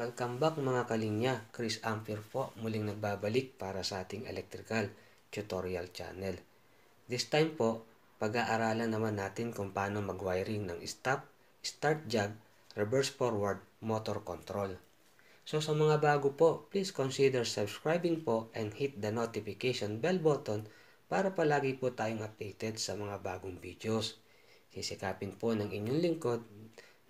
Welcome back mga kalinya, Chris Ampere po muling nagbabalik para sa ating electrical tutorial channel. This time po, pag-aaralan naman natin kung paano mag-wiring ng stop, start jog, reverse forward, motor control. So sa mga bago po, please consider subscribing po and hit the notification bell button para palagi po tayong updated sa mga bagong videos. Sisikapin po ng inyong lingkod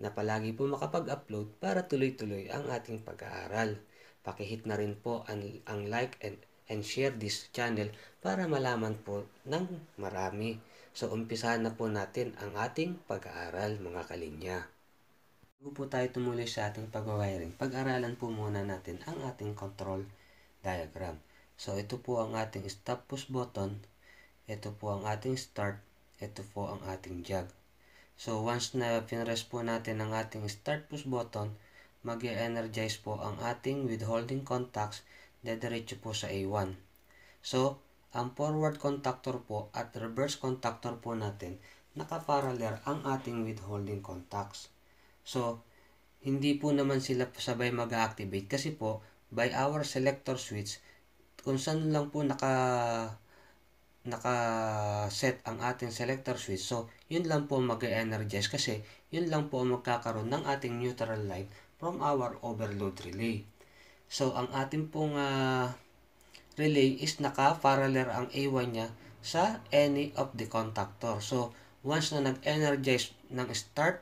na palagi po makapag-upload para tuloy-tuloy ang ating pag-aaral. Pakihit na rin po ang, ang like and, and share this channel para malaman po ng marami. So umpisa na po natin ang ating pag-aaral mga kalinya. Bago po tayo tumuloy sa ating pag-wiring, pag-aralan po muna natin ang ating control diagram. So ito po ang ating stop push button, ito po ang ating start, ito po ang ating jog. So, once na pinress po natin ang ating start push button, mag energize po ang ating withholding contacts dediretso po sa A1. So, ang forward contactor po at reverse contactor po natin, nakaparaler ang ating withholding contacts. So, hindi po naman sila sabay mag-activate kasi po, by our selector switch, kung saan lang po naka naka-set ang ating selector switch. So, yun lang po mag-energize kasi yun lang po magkakaroon ng ating neutral light from our overload relay. So, ang ating pong uh, relay is naka-parallel ang A1 niya sa any of the contactor. So, once na nag-energize ng start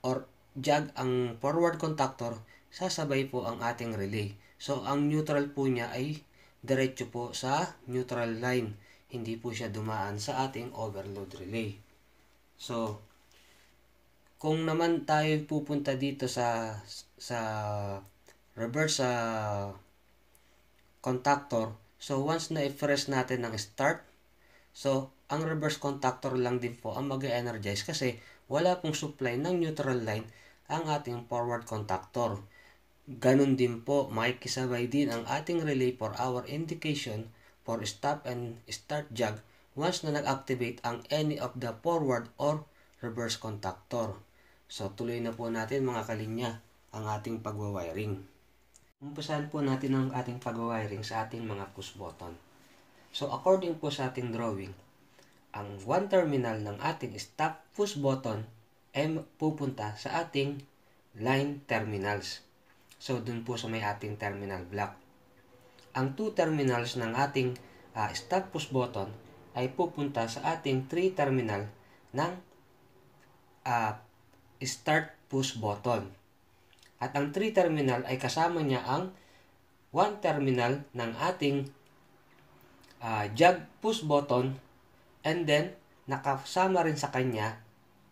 or jog ang forward contactor, sasabay po ang ating relay. So, ang neutral po niya ay diretso po sa neutral line hindi po siya dumaan sa ating overload relay. So, kung naman tayo pupunta dito sa sa reverse sa uh, contactor, so once na i-press natin ng start, so ang reverse contactor lang din po ang mag-energize kasi wala pong supply ng neutral line ang ating forward contactor. Ganun din po, may makikisabay din ang ating relay for our indication for stop and start jog once na nag-activate ang any of the forward or reverse contactor. So tuloy na po natin mga kalinya ang ating pagwawiring. Umpisahan po natin ang ating pagwawiring sa ating mga push button. So according po sa ating drawing, ang one terminal ng ating stop push button ay pupunta sa ating line terminals. So dun po sa may ating terminal block ang two terminals ng ating uh, stop push button ay pupunta sa ating 3 terminal ng uh, start push button. At ang 3 terminal ay kasama niya ang 1 terminal ng ating uh, jog push button and then nakasama rin sa kanya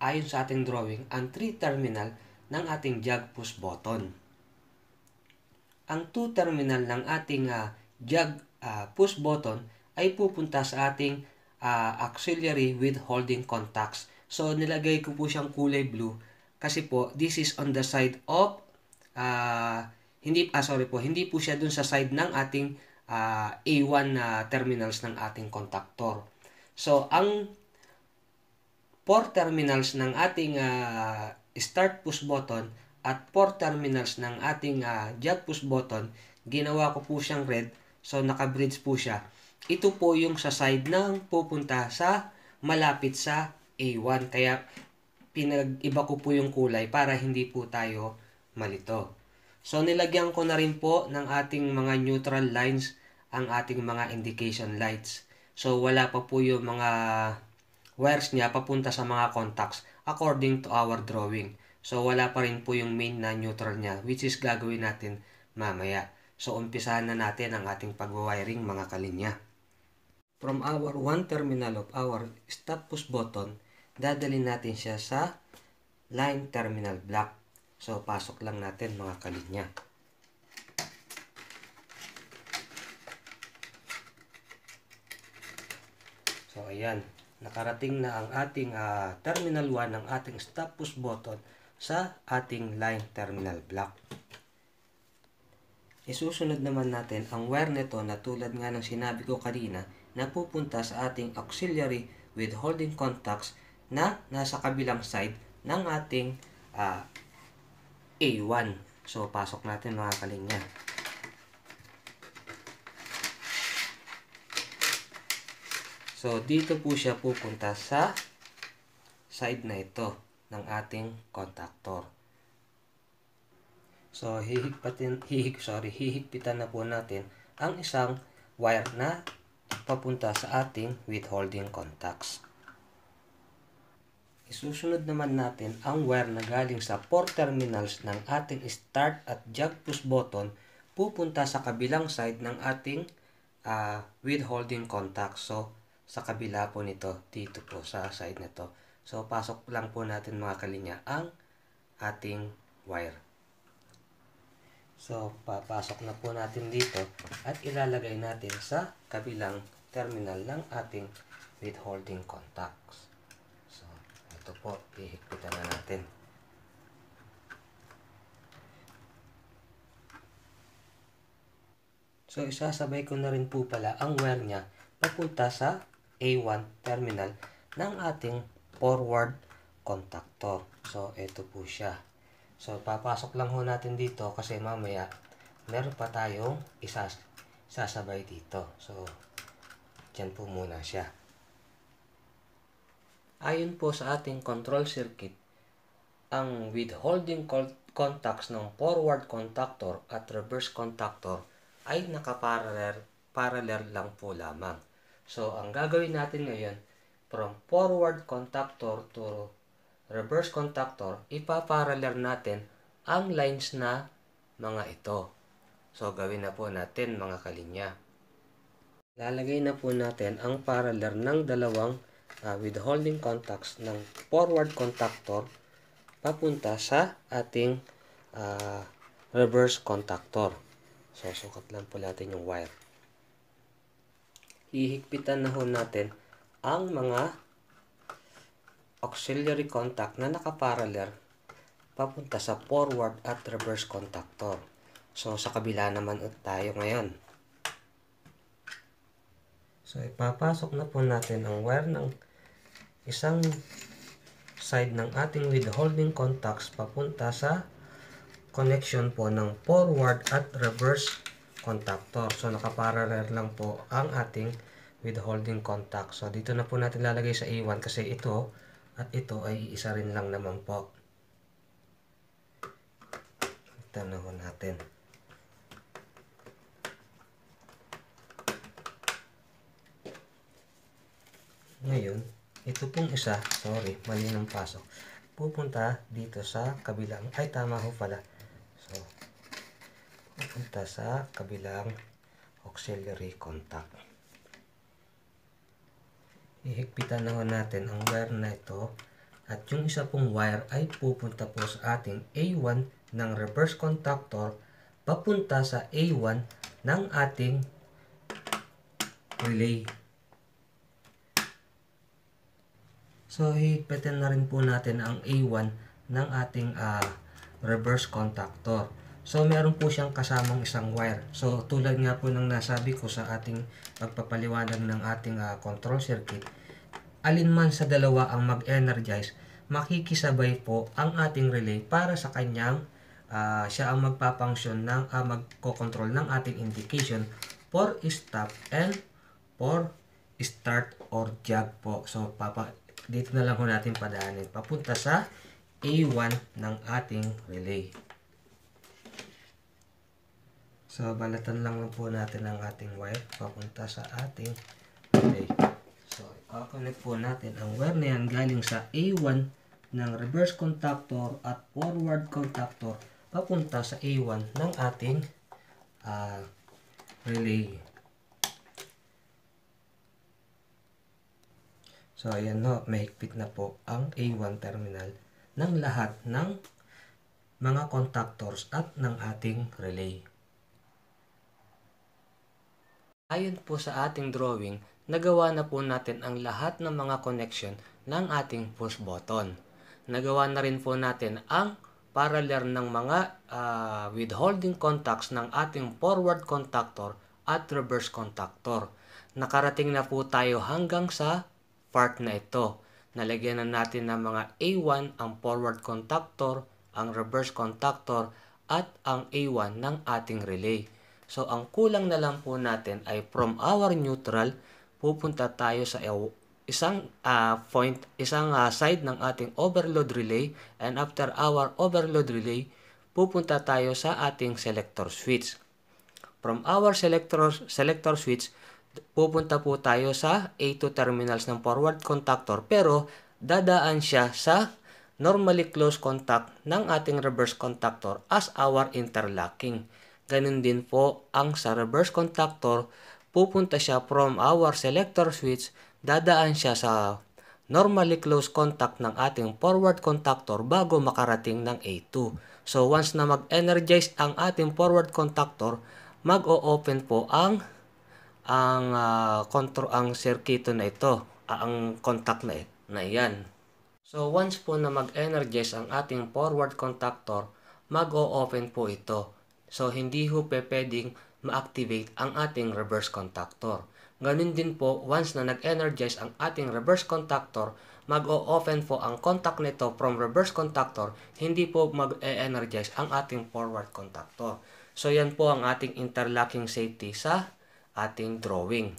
ayon sa ating drawing ang 3 terminal ng ating jog push button ang two terminal ng ating uh, ah, jog uh, ah, push button ay pupunta sa ating uh, auxiliary withholding contacts. So nilagay ko po siyang kulay blue kasi po this is on the side of uh, hindi ah sorry po, hindi po siya dun sa side ng ating uh, A1 na uh, terminals ng ating contactor. So ang four terminals ng ating uh, start push button at 4 terminals ng ating uh, jet push button, ginawa ko po siyang red. So, naka-bridge po siya. Ito po yung sa side ng pupunta sa malapit sa A1. Kaya, pinag-iba ko po yung kulay para hindi po tayo malito. So, nilagyan ko na rin po ng ating mga neutral lines ang ating mga indication lights. So, wala pa po yung mga wires niya papunta sa mga contacts according to our drawing. So, wala pa rin po yung main na neutral niya, which is gagawin natin mamaya. So, umpisahan na natin ang ating pag-wiring mga kalinya. From our one terminal of our stop push button, dadalhin natin siya sa line terminal block. So, pasok lang natin mga kalinya. So, ayan. Nakarating na ang ating uh, terminal 1 ng ating stop push button sa ating line terminal block. Isusunod naman natin ang wire nito na tulad nga ng sinabi ko kanina na pupunta sa ating auxiliary with holding contacts na nasa kabilang side ng ating uh, ah, A1. So, pasok natin mga kalinya. So, dito po siya pupunta sa side na ito ng ating contactor. So, hihigpitan, hihig, sorry, hihigpitan na po natin ang isang wire na papunta sa ating withholding contacts. Isusunod naman natin ang wire na galing sa 4 terminals ng ating start at jack push button pupunta sa kabilang side ng ating uh, withholding contact. So, sa kabila po nito, dito po sa side na to. So, pasok lang po natin mga kalinya ang ating wire. So, papasok na po natin dito at ilalagay natin sa kabilang terminal ng ating withholding contacts. So, ito po, ihigpitan na natin. So, isasabay ko na rin po pala ang wire niya papunta sa A1 terminal ng ating forward contactor. So, ito po siya. So, papasok lang ho natin dito kasi mamaya meron pa tayong isas sasabay dito. So, dyan po muna siya. Ayon po sa ating control circuit, ang withholding contacts ng forward contactor at reverse contactor ay nakaparallel parallel lang po lamang. So, ang gagawin natin ngayon From forward contactor to reverse contactor, ipaparaler natin ang lines na mga ito. So, gawin na po natin mga kalinya. Lalagay na po natin ang parallel ng dalawang uh, withholding contacts ng forward contactor papunta sa ating uh, reverse contactor. So, sukat lang po natin yung wire. Ihigpitan na ho natin ang mga auxiliary contact na nakaparallel papunta sa forward at reverse contactor. So, sa kabila naman tayo ngayon. So, ipapasok na po natin ang wire ng isang side ng ating withholding contacts papunta sa connection po ng forward at reverse contactor. So, nakaparallel lang po ang ating with holding contact. So, dito na po natin lalagay sa A1 kasi ito at ito ay isa rin lang naman po. Ito na po natin. Ngayon, ito pong isa, sorry, mali ng pasok, pupunta dito sa kabilang, ay tama ho pala. So, pupunta sa kabilang auxiliary contact ihigpitan na natin ang wire na ito at yung isa pong wire ay pupunta po sa ating A1 ng reverse contactor papunta sa A1 ng ating relay. So, higpitan na rin po natin ang A1 ng ating uh, reverse contactor. So, meron po siyang kasamang isang wire. So, tulad nga po ng nasabi ko sa ating pagpapaliwanag ng ating uh, control circuit, alin man sa dalawa ang mag-energize, makikisabay po ang ating relay para sa kanyang uh, siya ang magpapunction ng uh, ah, magko-control ng ating indication for stop and for start or jog po. So, papa, dito na lang ho natin padaanin papunta sa A1 ng ating relay. So, balatan lang po natin ang ating wire papunta sa ating relay. So, i-connect po natin ang wire na yan galing sa A1 ng reverse contactor at forward contactor papunta sa A1 ng ating uh, relay. So, ayan ho, mahigpit na po ang A1 terminal ng lahat ng mga contactors at ng ating relay. Ayon po sa ating drawing, nagawa na po natin ang lahat ng mga connection ng ating push button. Nagawa na rin po natin ang parallel ng mga uh, withholding contacts ng ating forward contactor at reverse contactor. Nakarating na po tayo hanggang sa part na ito. Nalagyan na natin ng mga A1 ang forward contactor, ang reverse contactor, at ang A1 ng ating relay. So, ang kulang na lang po natin ay from our neutral, pupunta tayo sa e-, isang uh, point, isang uh, side ng ating overload relay and after our overload relay, pupunta tayo sa ating selector switch. From our selector, selector switch, pupunta po tayo sa A2 terminals ng forward contactor pero dadaan siya sa normally closed contact ng ating reverse contactor as our interlocking. Ganun din po ang sa reverse contactor, pupunta siya from our selector switch, dadaan siya sa normally close contact ng ating forward contactor bago makarating ng A2. So once na mag-energize ang ating forward contactor, mag-o-open po ang ang uh, ah, control ang sirkito na ito, ah, ang contact na, na yan. So once po na mag-energize ang ating forward contactor, mag-o-open po ito. So, hindi ho pwedeng ma-activate ang ating reverse contactor. Ganun din po, once na nag-energize ang ating reverse contactor, mag-o-open po ang contact nito from reverse contactor, hindi po mag-e-energize ang ating forward contactor. So, yan po ang ating interlocking safety sa ating drawing.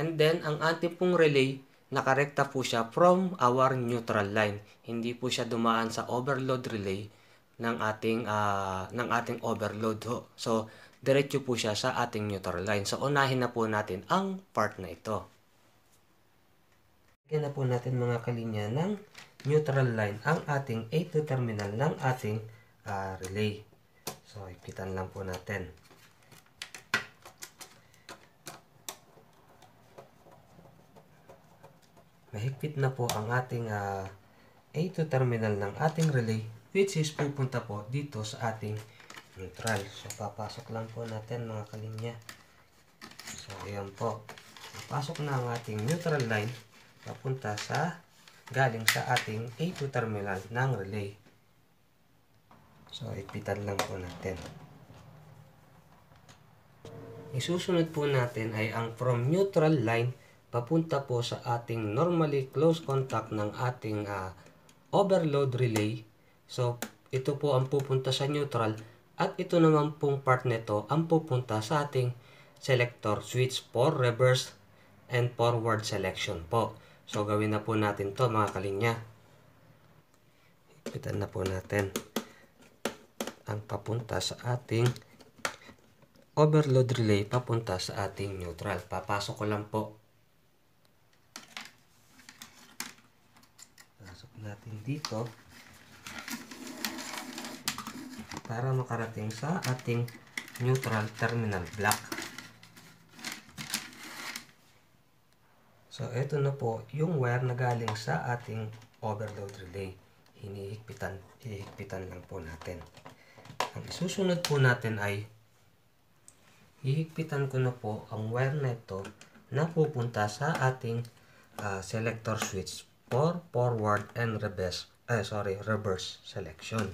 And then, ang ating pong relay, nakarekta po siya from our neutral line. Hindi po siya dumaan sa overload relay ng ating uh, ng ating overload ho. So diretso po siya sa ating neutral line. So unahin na po natin ang part na ito. Lagyan na po natin mga kalinya ng neutral line ang ating A2 terminal ng ating uh, relay. So ipitan lang po natin. Mahigpit na po ang ating uh, ah, A2 terminal ng ating relay which is pupunta po dito sa ating neutral. So, papasok lang po natin mga kalinya. So, ayan po. Papasok na ang ating neutral line papunta sa galing sa ating A2 terminal ng relay. So, ipitan lang po natin. Isusunod po natin ay ang from neutral line papunta po sa ating normally close contact ng ating uh, overload relay So, ito po ang pupunta sa neutral at ito naman pong part nito ang pupunta sa ating selector switch for reverse and forward selection po. So, gawin na po natin to mga kalinya. Ipitan na po natin ang papunta sa ating overload relay papunta sa ating neutral. Papasok ko lang po. Pasok natin dito. para makarating sa ating neutral terminal block. So, ito na po yung wire na galing sa ating overload relay. Hinihigpitan, hihigpitan lang po natin. Ang isusunod po natin ay hihigpitan ko na po ang wire na ito na pupunta sa ating uh, selector switch for forward and reverse, eh, sorry, reverse selection.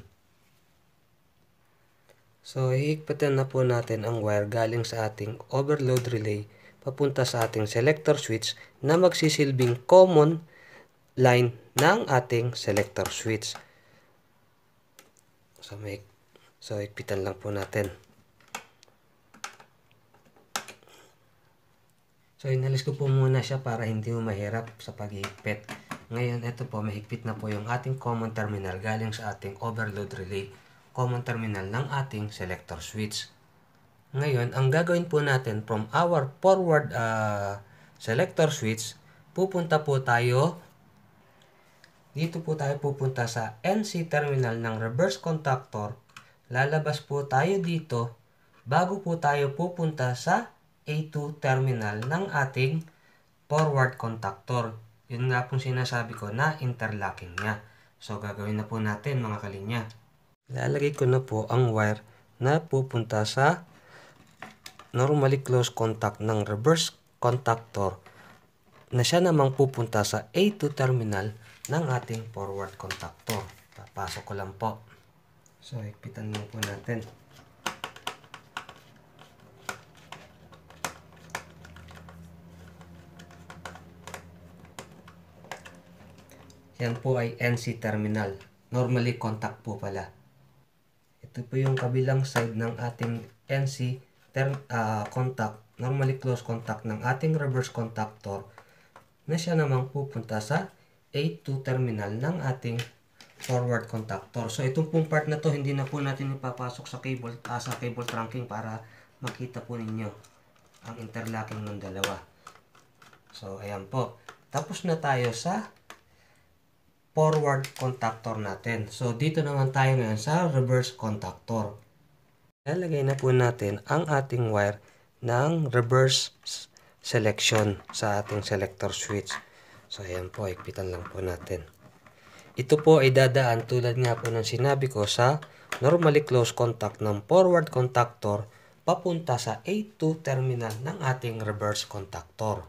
So, hihigpitan na po natin ang wire galing sa ating overload relay papunta sa ating selector switch na magsisilbing common line ng ating selector switch. So, may, so higpitan lang po natin. So, inalis ko po muna siya para hindi mo mahirap sa paghihigpit. Ngayon, ito po, mahigpit na po yung ating common terminal galing sa ating overload relay common terminal ng ating selector switch. Ngayon, ang gagawin po natin from our forward uh, selector switch, pupunta po tayo dito po tayo pupunta sa NC terminal ng reverse contactor. Lalabas po tayo dito bago po tayo pupunta sa A2 terminal ng ating forward contactor. Yun nga pong sinasabi ko na interlocking niya. So gagawin na po natin mga kalinya. Lalagay ko na po ang wire na pupunta sa normally close contact ng reverse contactor na siya namang pupunta sa A2 terminal ng ating forward contactor. Papasok ko lang po. So, higpitan lang po natin. Yan po ay NC terminal. Normally contact po pala. Ito po yung kabilang side ng ating NC term, uh, contact, normally close contact ng ating reverse contactor na siya namang pupunta sa A2 terminal ng ating forward contactor. So itong pong part na to hindi na po natin ipapasok sa cable uh, sa cable trunking para makita po ninyo ang interlocking ng dalawa. So ayan po. Tapos na tayo sa forward contactor natin. So, dito naman tayo ngayon sa reverse contactor. Lalagay na po natin ang ating wire ng reverse selection sa ating selector switch. So, ayan po, ikpitan lang po natin. Ito po ay dadaan tulad nga po ng sinabi ko sa normally close contact ng forward contactor papunta sa A2 terminal ng ating reverse contactor.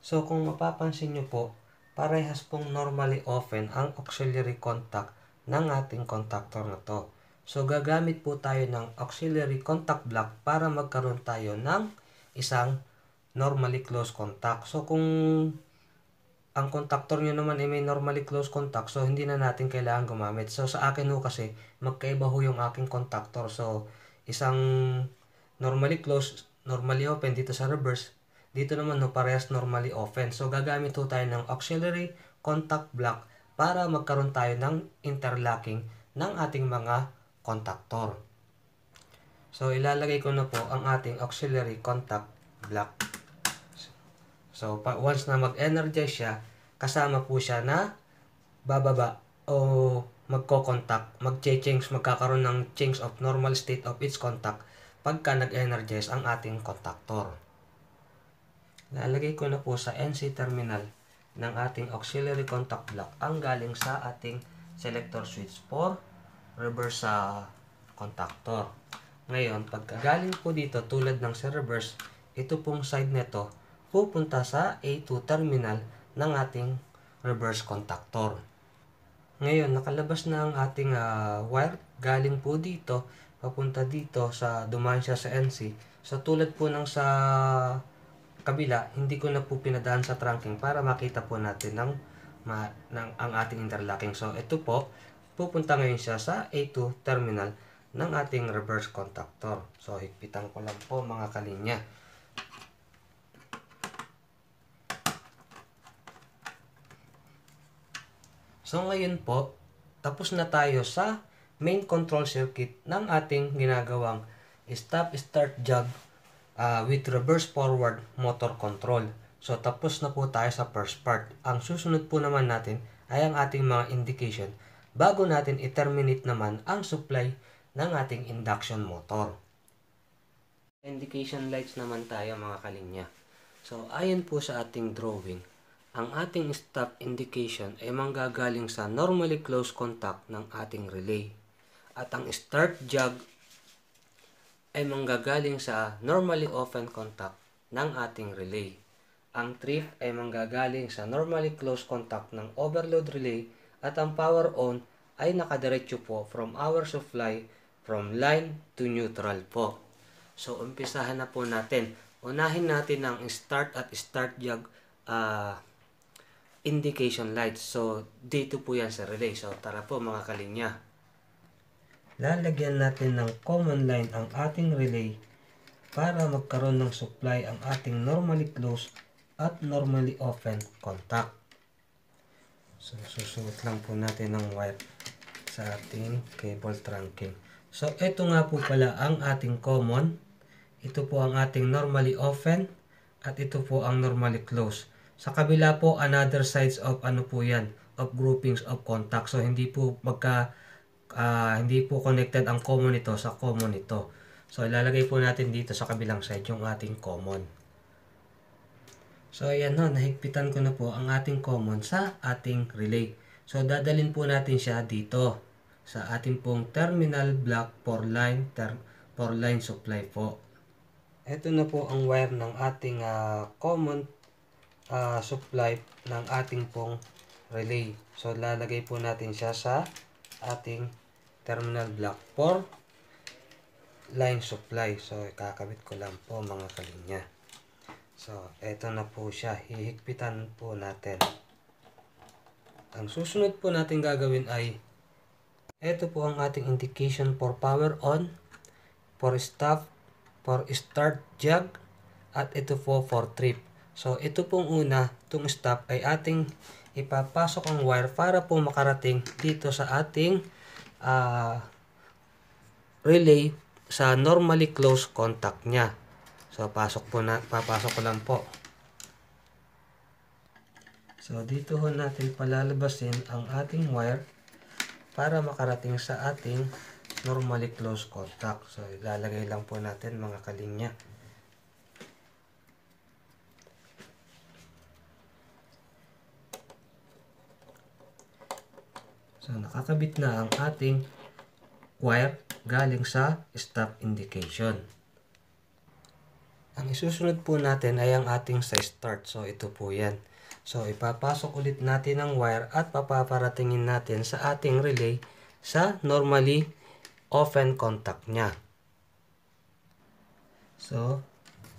So, kung mapapansin nyo po, parehas pong normally open ang auxiliary contact ng ating contactor na to. So, gagamit po tayo ng auxiliary contact block para magkaroon tayo ng isang normally closed contact. So, kung ang contactor nyo naman ay may normally close contact so hindi na natin kailangan gumamit. So sa akin ho kasi magkaiba ho yung aking contactor. So isang normally close, normally open dito sa reverse dito naman no, parehas normally open. So gagamit ho tayo ng auxiliary contact block para magkaroon tayo ng interlocking ng ating mga contactor. So ilalagay ko na po ang ating auxiliary contact block. So once na mag-energize siya, kasama po siya na bababa o magko-contact, mag-change, magkakaroon ng change of normal state of its contact pagka nag-energize ang ating contactor. Lalagay ko na po sa NC terminal ng ating auxiliary contact block ang galing sa ating selector switch for reverse sa contactor. Ngayon, pagkagaling po dito tulad ng sa reverse, ito pong side nito pupunta sa A2 terminal ng ating reverse contactor. Ngayon, nakalabas na ang ating uh, wire galing po dito papunta dito sa dumaan siya sa NC. So tulad po ng sa kabila, hindi ko na po pinadaan sa trunking para makita po natin ng, ma, ng ang ating interlocking. So, ito po, pupunta ngayon siya sa A2 terminal ng ating reverse contactor. So, higpitan ko lang po mga kalinya. So, ngayon po, tapos na tayo sa main control circuit ng ating ginagawang stop-start jog uh, with reverse forward motor control. So tapos na po tayo sa first part. Ang susunod po naman natin ay ang ating mga indication bago natin i-terminate naman ang supply ng ating induction motor. Indication lights naman tayo mga kalinya. So ayon po sa ating drawing, ang ating stop indication ay manggagaling sa normally closed contact ng ating relay. At ang start jog ay manggagaling sa normally open contact ng ating relay. Ang trip ay manggagaling sa normally closed contact ng overload relay at ang power on ay nakadiretso po from our supply from line to neutral po. So, umpisahan na po natin. Unahin natin ang start at start jog uh, ah, indication lights. So, dito po yan sa relay. So, tara po mga kalinya lalagyan natin ng common line ang ating relay para magkaroon ng supply ang ating normally closed at normally open contact. So, susuot lang po natin ng wire sa ating cable trunking. So, ito nga po pala ang ating common. Ito po ang ating normally open at ito po ang normally closed. Sa kabila po, another sides of ano po yan, of groupings of contact. So, hindi po magka uh, hindi po connected ang common nito sa common nito. So, ilalagay po natin dito sa kabilang side yung ating common. So, ayan no, nahigpitan ko na po ang ating common sa ating relay. So, dadalin po natin siya dito sa ating pong terminal block for line, term, for line supply po. Ito na po ang wire ng ating uh, common uh, supply ng ating pong relay. So, lalagay po natin siya sa ating terminal block for line supply. So, ikakabit ko lang po mga kalinya. So, eto na po siya. Hihigpitan po natin. Ang susunod po natin gagawin ay eto po ang ating indication for power on, for stop, for start jog, at ito po for trip. So, ito pong una, itong stop ay ating ipapasok ang wire para po makarating dito sa ating uh, relay sa normally close contact niya. So pasok po na papasok ko lang po. So dito ho natin palalabasin ang ating wire para makarating sa ating normally close contact. So ilalagay lang po natin mga kalinya. So, nakakabit na ang ating wire galing sa stop indication. Ang isusunod po natin ay ang ating sa start. So, ito po yan. So, ipapasok ulit natin ang wire at papaparatingin natin sa ating relay sa normally open contact niya. So,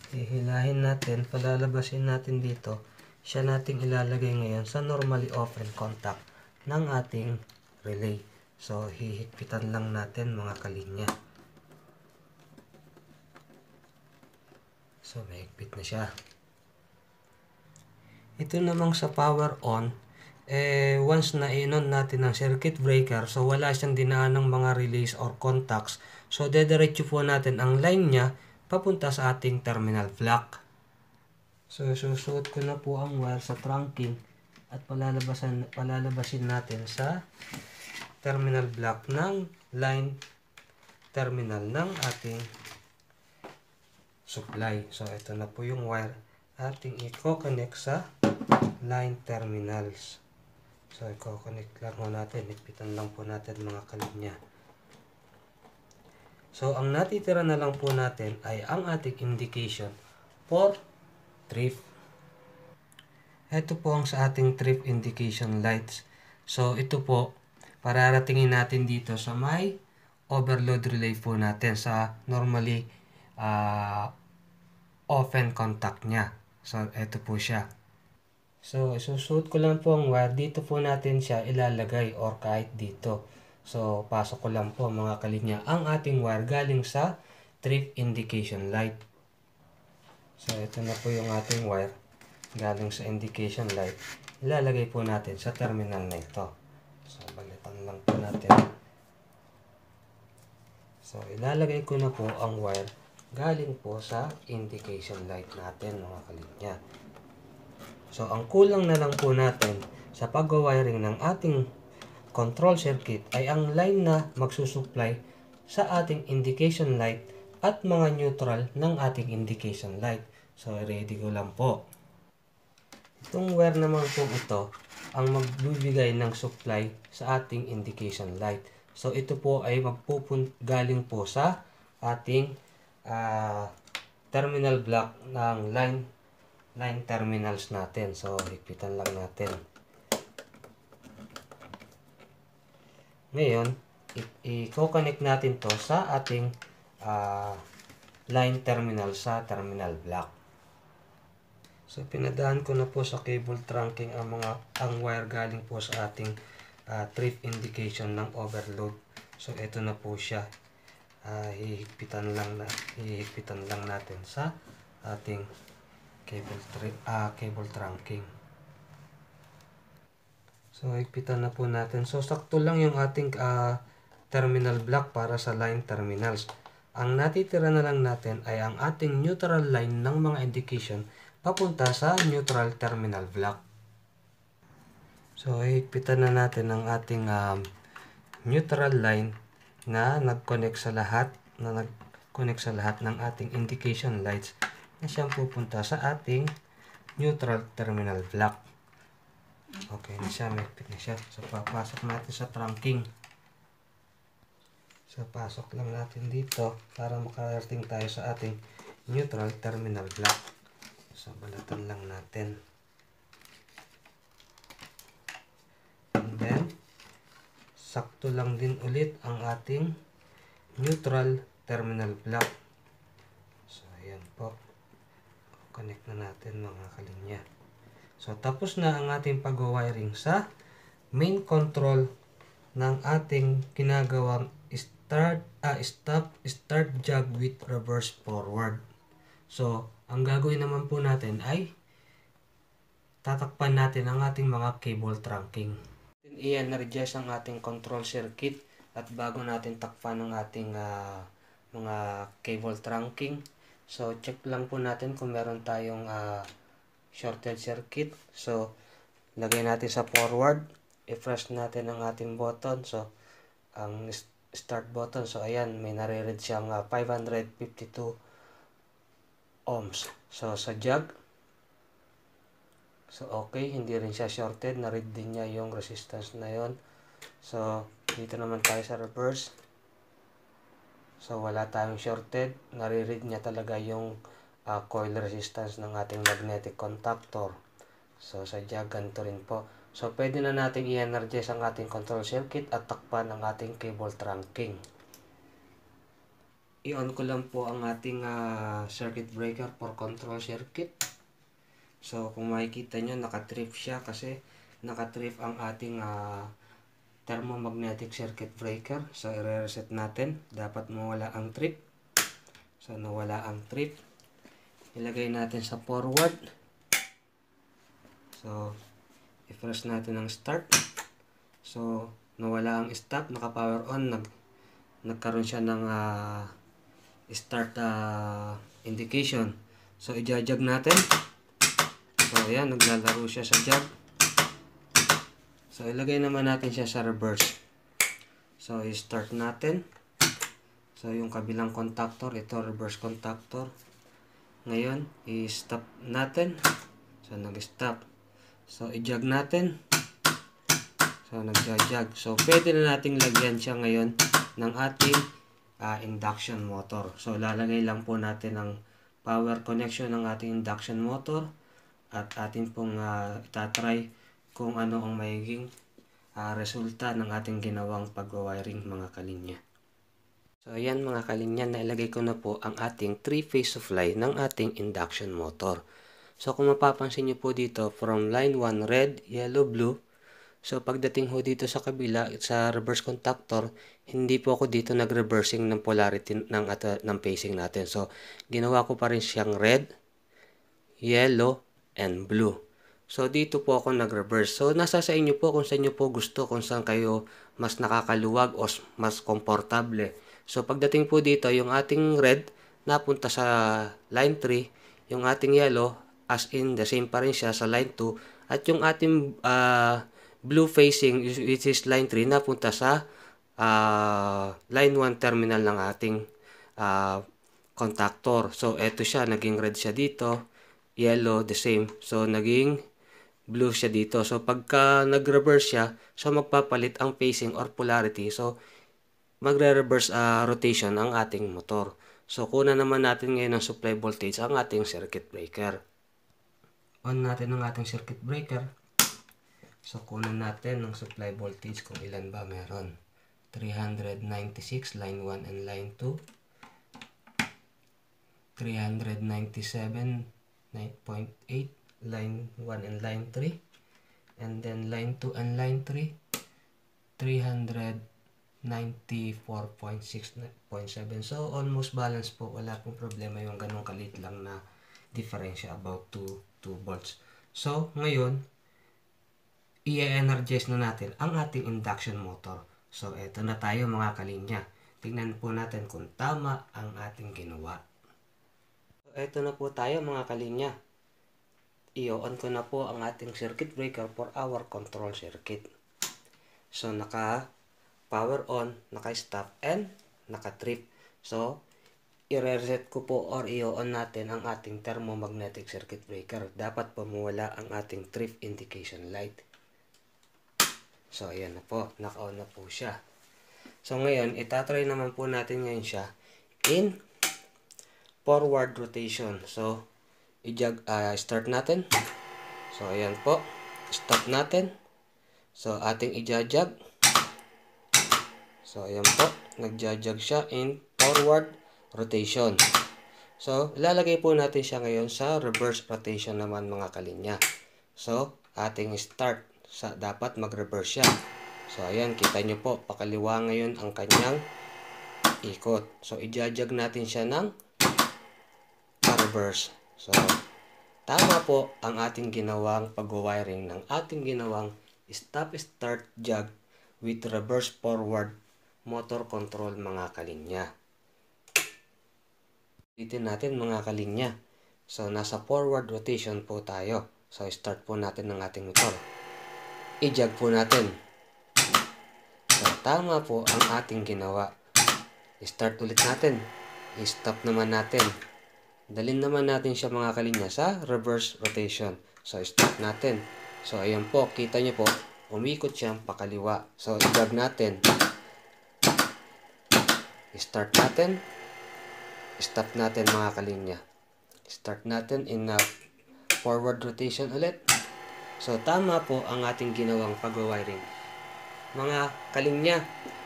hihilahin natin, palalabasin natin dito. Siya nating ilalagay ngayon sa normally open contact ng ating relay. So, hihigpitan lang natin mga kalinya. So, mahigpit na siya. Ito namang sa power on, eh, once na inon natin ang circuit breaker, so wala siyang dinaan ng mga relays or contacts, so dediretso po natin ang line niya papunta sa ating terminal block. So, susuot ko na po ang wire sa trunking at palalabasan, palalabasin natin sa terminal block ng line terminal ng ating supply. So, ito na po yung wire ating i-coconnect sa line terminals. So, i-coconnect lang po natin. Ipitan lang po natin mga kalinya. So, ang natitira na lang po natin ay ang ating indication for trip. Ito po ang sa ating trip indication lights. So, ito po pararatingin natin dito sa may overload relay po natin sa normally uh, ah, often contact niya. So, ito po siya. So, isusuot ko lang po ang wire. Dito po natin siya ilalagay or kahit dito. So, pasok ko lang po mga kalinya ang ating wire galing sa trip indication light. So, ito na po yung ating wire galing sa indication light. Ilalagay po natin sa terminal na ito. So, balik lang po natin. So, ilalagay ko na po ang wire galing po sa indication light natin mga kalinya. So, ang kulang na lang po natin sa pag-wiring ng ating control circuit ay ang line na magsusupply sa ating indication light at mga neutral ng ating indication light. So, ready ko lang po. Itong wire naman po ito ang magbibigay ng supply sa ating indication light. So ito po ay magpupunt galing po sa ating uh, terminal block ng line line terminals natin. So higpitan lang natin. Ngayon, i connect natin to sa ating uh, line terminal sa terminal block. So pinadaan ko na po sa cable trunking ang mga ang wire galing po sa ating uh, trip indication ng overload. So ito na po siya. Uh, hihigpitan lang na hihigpitan lang natin sa ating cable tri uh, cable trunking. So higpitan na po natin. So sakto lang yung ating uh, terminal block para sa line terminals. Ang natitira na lang natin ay ang ating neutral line ng mga indication papunta sa neutral terminal block. So, higpitan na natin ang ating um, neutral line na nag-connect sa lahat na nag-connect sa lahat ng ating indication lights na siyang pupunta sa ating neutral terminal block. Okay na siya, maypit na siya. So, papasok natin sa trunking. So, pasok lang natin dito para makarating tayo sa ating neutral terminal block. So, balatan lang natin. And then, sakto lang din ulit ang ating neutral terminal block. So, ayan po. Connect na natin mga kalinya. So, tapos na ang ating pag-wiring sa main control ng ating kinagawang start, ah, stop, start jog with reverse forward. So, ang gagawin naman po natin ay tatakpan natin ang ating mga cable trunking. Iyan na-readjust ang ating control circuit at bago natin takpan ang ating uh, mga cable trunking. So check lang po natin kung meron tayong uh, shorted circuit. So lagay natin sa forward. i fresh natin ang ating button. So ang start button. So ayan may nare-read siyang uh, ah, 552 ohms. So, sa jug. So, okay. Hindi rin siya shorted. Na-read din niya yung resistance na yon So, dito naman tayo sa reverse. So, wala tayong shorted. Nare-read niya talaga yung uh, coil resistance ng ating magnetic contactor. So, sa jug, ganito rin po. So, pwede na natin i-energize ang ating control circuit at takpan ang ating cable trunking i-on ko lang po ang ating uh, circuit breaker for control circuit. So, kung makikita nyo, nakatrip siya kasi nakatrip ang ating uh, thermomagnetic circuit breaker. So, i-reset natin. Dapat mawala ang trip. So, nawala ang trip. Ilagay natin sa forward. So, i-press natin ang start. So, nawala ang stop, naka-power on, nag nagkaroon siya ng uh, start uh, indication. So, ijajag natin. So, ayan, naglalaro siya sa jug. So, ilagay naman natin siya sa reverse. So, i-start natin. So, yung kabilang contactor, ito reverse contactor. Ngayon, i-stop natin. So, nag-stop. So, i-jug natin. So, nag-jug. So, pwede na nating lagyan siya ngayon ng ating uh, induction motor. So, ilalagay lang po natin ang power connection ng ating induction motor at atin pong uh, itatry kung ano ang magiging uh, resulta ng ating ginawang pag-wiring mga kalinya. So, ayan mga kalinya, nailagay ko na po ang ating 3-phase supply ng ating induction motor. So, kung mapapansin nyo po dito, from line 1, red, yellow, blue. So, pagdating ho dito sa kabila, sa reverse contactor, hindi po ako dito nag-reversing ng polarity ng, at, ah, ng facing natin. So, ginawa ko pa rin siyang red, yellow, and blue. So, dito po ako nag-reverse. So, nasa sa inyo po kung sa inyo po gusto, kung saan kayo mas nakakaluwag o mas komportable. So, pagdating po dito, yung ating red napunta sa line 3, yung ating yellow as in the same pa rin siya sa line 2, at yung ating uh, blue facing which is line 3 napunta sa uh, line 1 terminal ng ating uh, contactor. So, ito siya. Naging red siya dito. Yellow, the same. So, naging blue siya dito. So, pagka nag-reverse siya, so magpapalit ang facing or polarity. So, magre-reverse uh, rotation ang ating motor. So, kuna naman natin ngayon ng supply voltage ang ating circuit breaker. On natin ang ating circuit breaker. So, kunan natin ng supply voltage kung ilan ba meron. 396 line 1 and line 2 397.8 line 1 and line 3 and then line 2 and line 3 394.6.7 so almost balance po wala pong problema yung ganong kalit lang na differensya about 2, 2 volts so ngayon i-energize na natin ang ating induction motor So, eto na tayo mga kalinya. Tingnan po natin kung tama ang ating ginawa. So, eto na po tayo mga kalinya. I-on ko na po ang ating circuit breaker for our control circuit. So, naka power on, naka stop, and naka trip. So, i-reset ko po or i-on natin ang ating thermomagnetic circuit breaker. Dapat pumuwala ang ating trip indication light. So, ayan na po. Naka-on na po siya. So, ngayon, itatry naman po natin ngayon siya in forward rotation. So, i-jog, uh, ah, start natin. So, ayan po. Stop natin. So, ating i-jog. So, ayan po. Nag-jog siya in forward rotation. So, ilalagay po natin siya ngayon sa reverse rotation naman mga kalinya. So, ating start sa, dapat mag-reverse siya. So, ayan, kita nyo po, pakaliwa ngayon ang kanyang ikot. So, ijajag natin siya ng reverse. So, tama po ang ating ginawang pag-wiring ng ating ginawang stop-start jug with reverse forward motor control mga kalinya. Dito natin mga kalinya. So, nasa forward rotation po tayo. So, start po natin ng ating motor i-jog po natin. So, tama po ang ating ginawa. I-start ulit natin. I-stop naman natin. Dalin naman natin siya mga kalinya sa reverse rotation. So, stop natin. So, ayan po. Kita niyo po, umikot siyang pakaliwa. So, i-jog natin. I-start natin. Stop natin mga kalinya. Start natin in a forward rotation ulit. So, tama po ang ating ginawang pag-wiring. Mga kalingya,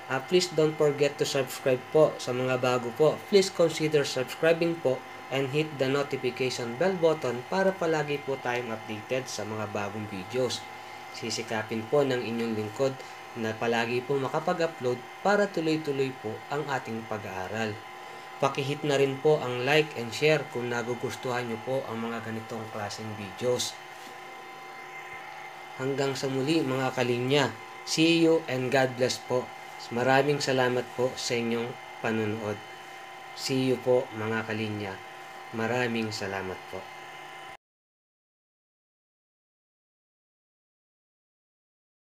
uh, ah, please don't forget to subscribe po sa mga bago po. Please consider subscribing po and hit the notification bell button para palagi po tayong updated sa mga bagong videos. Sisikapin po ng inyong lingkod na palagi po makapag-upload para tuloy-tuloy po ang ating pag-aaral. Pakihit na rin po ang like and share kung nagugustuhan nyo po ang mga ganitong klaseng videos. Hanggang sa muli mga kalinya. See you and God bless po. Maraming salamat po sa inyong panunood. See you po mga kalinya. Maraming salamat po.